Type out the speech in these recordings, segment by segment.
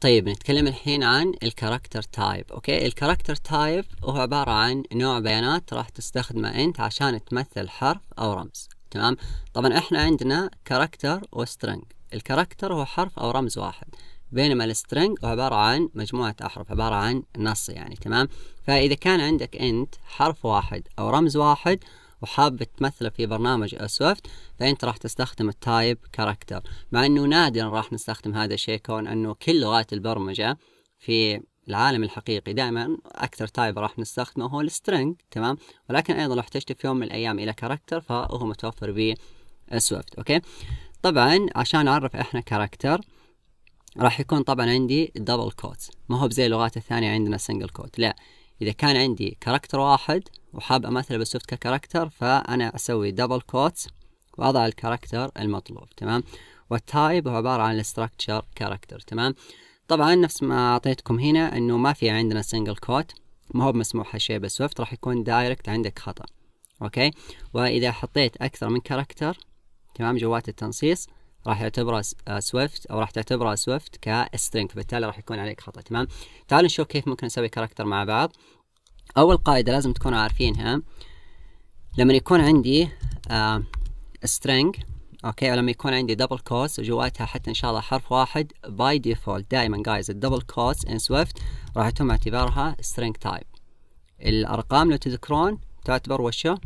طيب نتكلم الحين عن الكاركتر تايب اوكي الكاركتر تايب هو عبارة عن نوع بيانات راح تستخدمه انت عشان تمثل حرف او رمز تمام طبعا احنا عندنا كاركتر وسترنج الكاركتر هو حرف او رمز واحد بينما السترنج هو عبارة عن مجموعة أحرف عبارة عن نص يعني تمام فإذا كان عندك أنت حرف واحد أو رمز واحد وحاب تمثله في برنامج سويفت فانت راح تستخدم التايب كاركتر مع انه نادرا راح نستخدم هذا الشيء كون انه كل لغات البرمجه في العالم الحقيقي دائما اكثر تايب راح نستخدمه هو السترنج تمام ولكن ايضا لو احتجت في يوم من الايام الى كاركتر فهو متوفر ب سويفت اوكي طبعا عشان نعرف احنا كاركتر راح يكون طبعا عندي دبل كوت ما هو بزي اللغات الثانيه عندنا سنجل كوت لا إذا كان عندي كاركتر واحد وحاب أمثله بالسوفت ككاركتر فأنا أسوي دبل كوتس وأضع الكاركتر المطلوب تمام والتايب هو عبارة عن الستركتشر كاركتر تمام طبعا نفس ما أعطيتكم هنا أنه ما في عندنا سنجل كوت ما هو مسموح هالشيء بالسوفت راح يكون دايركت عندك خطأ أوكي وإذا حطيت أكثر من كاركتر تمام جوات التنصيص راح يعتبرها سويفت آه، او راح تعتبرها سويفت كسترينج فبالتالي راح يكون عليك خطا تمام تعال نشوف كيف ممكن نسوي كاركتر مع بعض اول قاعده لازم تكونوا عارفينها لما يكون عندي سترينج آه، اوكي ولما يكون عندي دبل كوس وجواتها حتى ان شاء الله حرف واحد باي ديفولت دائما جايز الدبل كوس ان سويفت راح يتم اعتبارها سترينج تايب الارقام لو تذكرون تعتبر وشو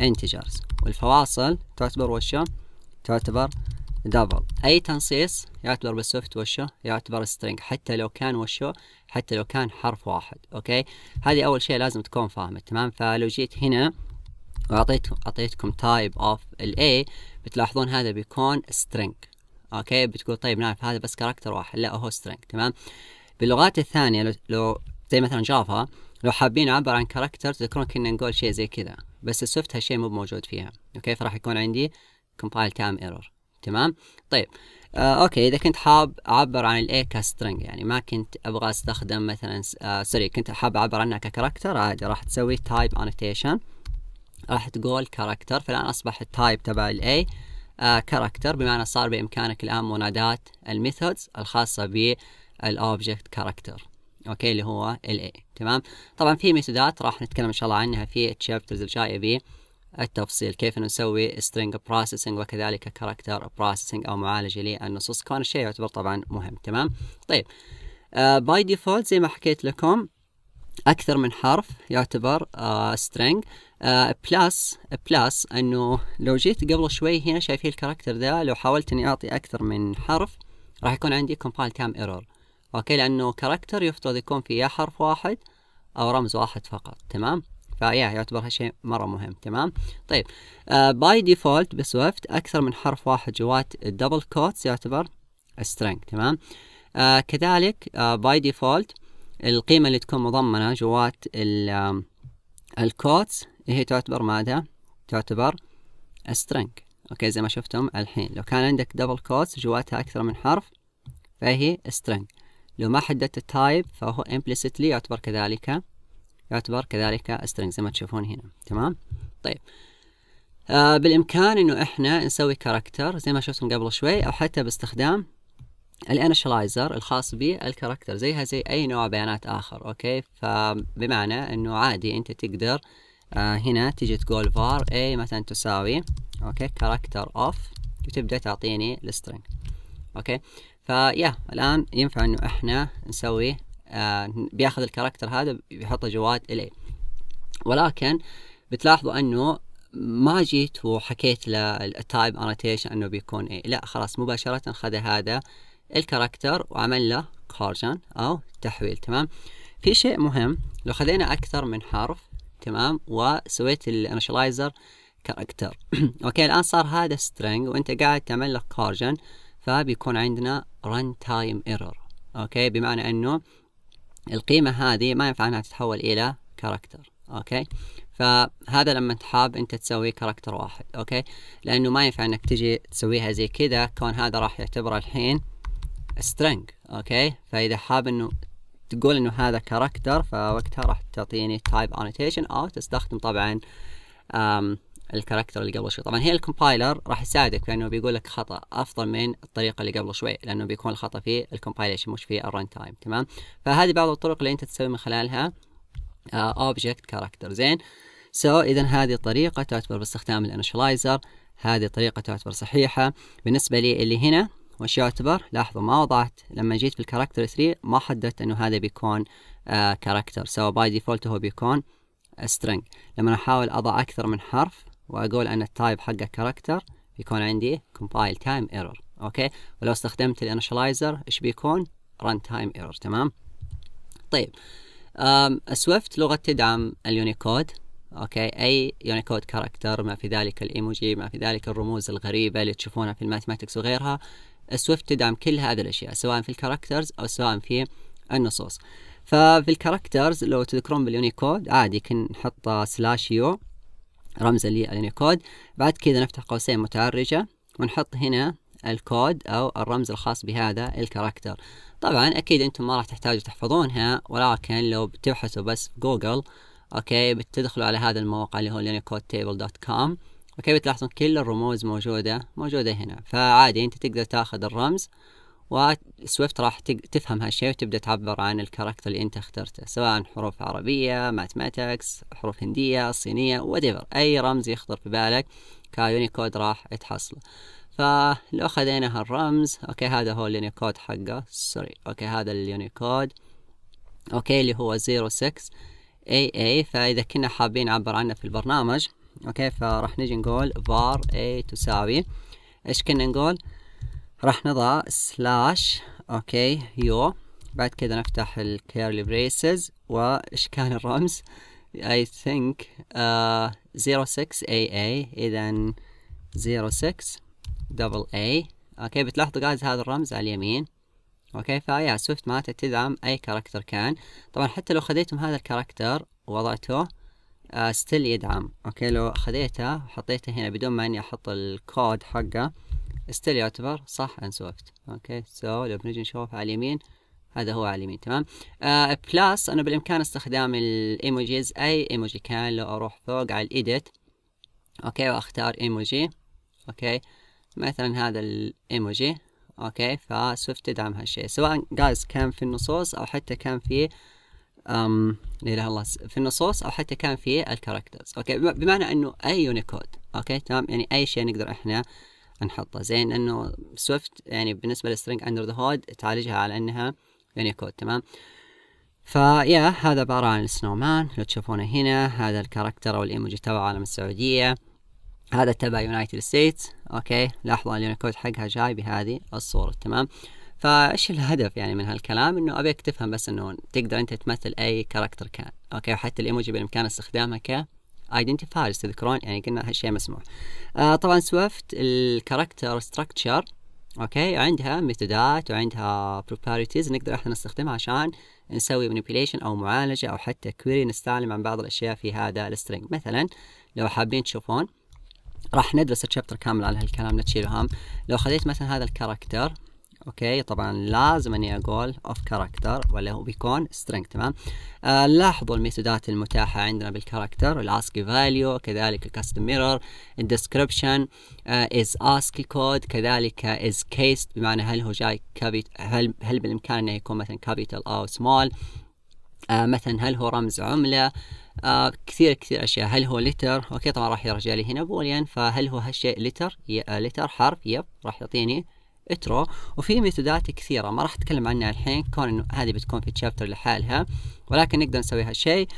انتجرز والفواصل تعتبر وشو تعتبر دبل اي تنصيص يعتبر بالسوفت وشو يعتبر سترينج حتى لو كان وشو حتى لو كان حرف واحد اوكي هذه اول شيء لازم تكون فاهمه تمام فلو جيت هنا واعطيت اعطيتكم تايب اوف الاي بتلاحظون هذا بيكون سترينج اوكي بتقول طيب نعرف هذا بس كاركتر واحد لا هو سترينج تمام باللغات الثانيه لو, لو زي مثلا جافا لو حابين نعبر عن كاركتر تذكرون كنا نقول شيء زي كذا بس السوفت هالشيء مو موجود فيها اوكي فراح يكون عندي compile time error تمام طيب آه اوكي اذا كنت حاب اعبر عن الاي كسترنج يعني ما كنت ابغى استخدم مثلا آه سوري كنت حاب اعبر عنها ككاركتر عادي راح تسوي تايب انوتيشن راح تقول كاركتر فالان اصبح التايب تبع الاي كاركتر آه بمعنى صار بامكانك الان منادات الميثودز الخاصه بالاوبجكت كاركتر اوكي اللي هو الاي تمام طبعا في ميثودات راح نتكلم ان شاء الله عنها في الشابترز الجايه التفصيل كيف نسوي string processing وكذلك character processing أو معالجة للنصوص كان الشيء يعتبر طبعا مهم تمام طيب باي uh, ديفولت زي ما حكيت لكم أكثر من حرف يعتبر uh, string بلس uh, بلس أنه لو جيت قبل شوي هنا شايفين الكاركتر ذا لو حاولت أني أعطي أكثر من حرف راح يكون عندي compile time error أوكي لأنه كاركتر يفترض يكون فيه يا حرف واحد أو رمز واحد فقط تمام فيا يعتبر هالشيء مرة مهم تمام طيب باي آه، ديفولت بسويفت أكثر من حرف واحد جوات الدبل كوتس يعتبر سترينج تمام uh, كذلك باي uh, ديفولت القيمة اللي تكون مضمنة جوات الكوتس هي تعتبر ماذا؟ تعتبر سترينج اوكي زي ما شفتم الحين لو كان عندك دبل كوتس جواتها أكثر من حرف فهي سترينج لو ما حددت التايب فهو امبليسيتلي يعتبر كذلك يعتبر كذلك string زي ما تشوفون هنا تمام طيب آه بالإمكان إنه إحنا نسوي كاركتر زي ما شفتم قبل شوي أو حتى باستخدام الانشلايزر الخاص بالكاركتر زيها زي أي نوع بيانات آخر أوكي فبمعنى إنه عادي أنت تقدر آه هنا تيجي تقول var a مثلا تساوي أوكي كاركتر of وتبدأ تعطيني السترينج أوكي فيا الآن ينفع إنه إحنا نسوي آه، بياخذ الكاركتر هذا بيحطه جواد الي ولكن بتلاحظوا انه ما جيت وحكيت للتايب انوتيشن انه بيكون ايه لا خلاص مباشره خذ هذا الكاركتر وعمل له كارجن او تحويل تمام في شيء مهم لو خذينا اكثر من حرف تمام وسويت الانشلايزر كاركتر اوكي الان صار هذا سترينج وانت قاعد تعمل له كارجن فبيكون عندنا رن تايم ايرور اوكي بمعنى انه القيمة هذه ما ينفع انها تتحول الى كاركتر اوكي فهذا لما تحاب انت تسوي كاركتر واحد اوكي لانه ما ينفع انك تجي تسويها زي كذا كون هذا راح يعتبره الحين string اوكي فاذا حاب انه تقول انه هذا كاركتر فوقتها راح تعطيني تايب annotation او تستخدم طبعا الكاركتر اللي قبل شوي طبعا هنا الكومبايلر راح يساعدك لانه بيقول لك خطا افضل من الطريقه اللي قبل شوي لانه بيكون الخطا في الكومبايليشن مش في الران تايم تمام فهذه بعض الطرق اللي انت تسوي من خلالها اوبجكت آه، كاركتر زين سو so, اذا هذه الطريقه تعتبر باستخدام الانشلايزر هذه الطريقه تعتبر صحيحه بالنسبه لي اللي هنا وش يعتبر لاحظوا ما وضعت لما جيت في الكاركتر 3 ما حددت انه هذا بيكون كاركتر سو باي ديفولت هو بيكون string لما احاول اضع اكثر من حرف واقول ان التايب حقه كاركتر يكون عندي كومبايل تايم ايرور اوكي ولو استخدمت الانشلايزر ايش بيكون ران تايم ايرور تمام طيب سويفت لغه تدعم اليونيكود اوكي اي يونيكود كاركتر ما في ذلك الايموجي ما في ذلك الرموز الغريبه اللي تشوفونها في الماثماتكس وغيرها سويفت تدعم كل هذه الاشياء سواء في الكاركترز او سواء في النصوص ففي الكاركترز لو تذكرون باليونيكود عادي كن نحط سلاش يو رمز اليونيكود يعني بعد كذا نفتح قوسين متعرجة ونحط هنا الكود أو الرمز الخاص بهذا الكاركتر طبعا أكيد أنتم ما راح تحتاجوا تحفظونها ولكن لو بتبحثوا بس في جوجل أوكي بتدخلوا على هذا الموقع اللي هو كوم يعني اوكي بتلاحظون كل الرموز موجوده موجوده هنا فعادي انت تقدر تاخذ الرمز وسويفت راح تفهم هالشيء وتبدا تعبر عن الكاركتر اللي انت اخترته سواء حروف عربيه ماتماتكس حروف هنديه صينيه وديفر اي رمز يخطر في بالك كيونيكود راح تحصله فلو خذينا هالرمز اوكي هذا هو اليونيكود حقه سوري اوكي هذا اليونيكود اوكي اللي هو 06 اي اي فاذا كنا حابين نعبر عنه في البرنامج اوكي فراح نجي نقول var a تساوي ايش كنا نقول راح نضع سلاش اوكي يو بعد كذا نفتح الكيرلي بريسز واشكال الرمز اي ثينك 06 اي aa اذا 06 دبل اي اوكي بتلاحظوا جايز هذا الرمز على اليمين اوكي فيا سويفت ما تدعم اي كاركتر كان طبعا حتى لو خذيتم هذا الكاركتر ووضعته ستيل آه، uh, يدعم اوكي لو خذيته وحطيته هنا بدون ما اني احط الكود حقه ستيل يعتبر صح اند سوفت اوكي سو لو بنجي نشوف على اليمين هذا هو على اليمين تمام آه بلس انا بالامكان استخدام الايموجيز اي ايموجي كان لو اروح فوق على الايديت اوكي واختار ايموجي اوكي مثلا هذا الايموجي اوكي فسويفت تدعم هالشيء سواء جايز كان في النصوص او حتى كان في أم لا اله الله في النصوص او حتى كان في الكاركترز اوكي بمعنى انه اي يونيكود اوكي تمام يعني اي شيء نقدر احنا نحطه زين لانه سويفت يعني بالنسبه للسترينج اندر ذا هود تعالجها على انها يعني كود تمام فيا هذا عبارة عن سنومان لو تشوفونه هنا هذا الكاركتر او الايموجي تبع عالم السعودية هذا تبع يونايتد ستيتس اوكي لاحظوا اليونيكود حقها جاي بهذه الصورة تمام فايش الهدف يعني من هالكلام انه ابيك تفهم بس انه تقدر انت تمثل اي كاركتر كان اوكي وحتى الايموجي بالامكان استخدامها ك ايدنتيفايرز تذكرون يعني قلنا هالشيء مسموح آه طبعا سويفت الكاركتر ستراكشر اوكي عندها ميثودات وعندها بروبرتيز نقدر احنا نستخدمها عشان نسوي manipulation او معالجه او حتى كويري نستعلم عن بعض الاشياء في هذا السترينج مثلا لو حابين تشوفون راح ندرس الشابتر كامل على هالكلام لا تشيلوا هم لو خذيت مثلا هذا الكاركتر اوكي طبعا لازم اني اقول اوف كاركتر ولا هو بيكون سترينج تمام آه لاحظوا الميثودات المتاحه عندنا بالكاركتر الاسكي فاليو كذلك الكاستم ميرور الديسكربشن از اسكي كود كذلك از كيست بمعنى هل هو جاي كابيت هل هل بالامكان انه يكون مثلا كابيتال او سمول آه مثلا هل هو رمز عمله آه كثير كثير اشياء هل هو لتر اوكي طبعا راح يرجع لي هنا بوليان فهل هو هالشيء لتر لتر آه، حرف يب راح يعطيني اترو وفي ميثودات كثيره ما راح اتكلم عنها الحين كون انه هذه بتكون في تشابتر لحالها ولكن نقدر نسوي هالشيء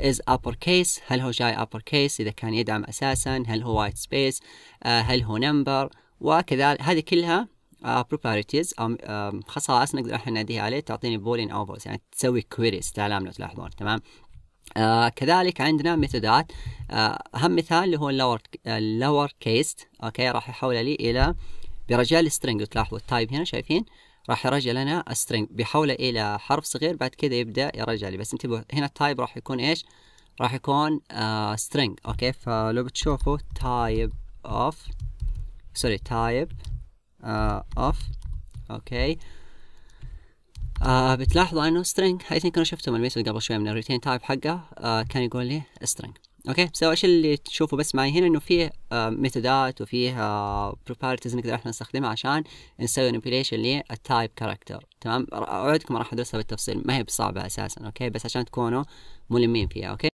از ابر كيس هل هو جاي ابر كيس اذا كان يدعم اساسا هل هو وايت سبيس uh, هل هو نمبر وكذلك هذه كلها بروبرتيز uh, او uh, خصائص نقدر احنا نعديها عليه تعطيني بولين او بولز يعني تسوي كويريز تعلام لو تلاحظون تمام آه كذلك عندنا ميثودات آه اهم مثال اللي هو اللور اللور كيست اوكي راح يحولها لي الى بيرجع لي سترينج تلاحظوا التايب هنا شايفين راح يرجع لنا سترينج بيحوله الى حرف صغير بعد كذا يبدا يرجع لي بس انتبهوا هنا التايب راح يكون ايش راح يكون آه string اوكي فلو بتشوفوا type of سوري type اوف آه، of اوكي آه بتلاحظوا انه string I ثينك انا شفتهم الميثود قبل شوي من الريتين تايب حقه آه كان يقول لي string اوكي سو ايش اللي تشوفه بس معي هنا انه فيه آه، ميثودات وفيه بروبرتيز آه، نقدر احنا نستخدمها عشان نسوي مانيبيوليشن للتايب كاركتر تمام اوعدكم راح ادرسها بالتفصيل ما هي بصعبه اساسا اوكي بس عشان تكونوا ملمين فيها اوكي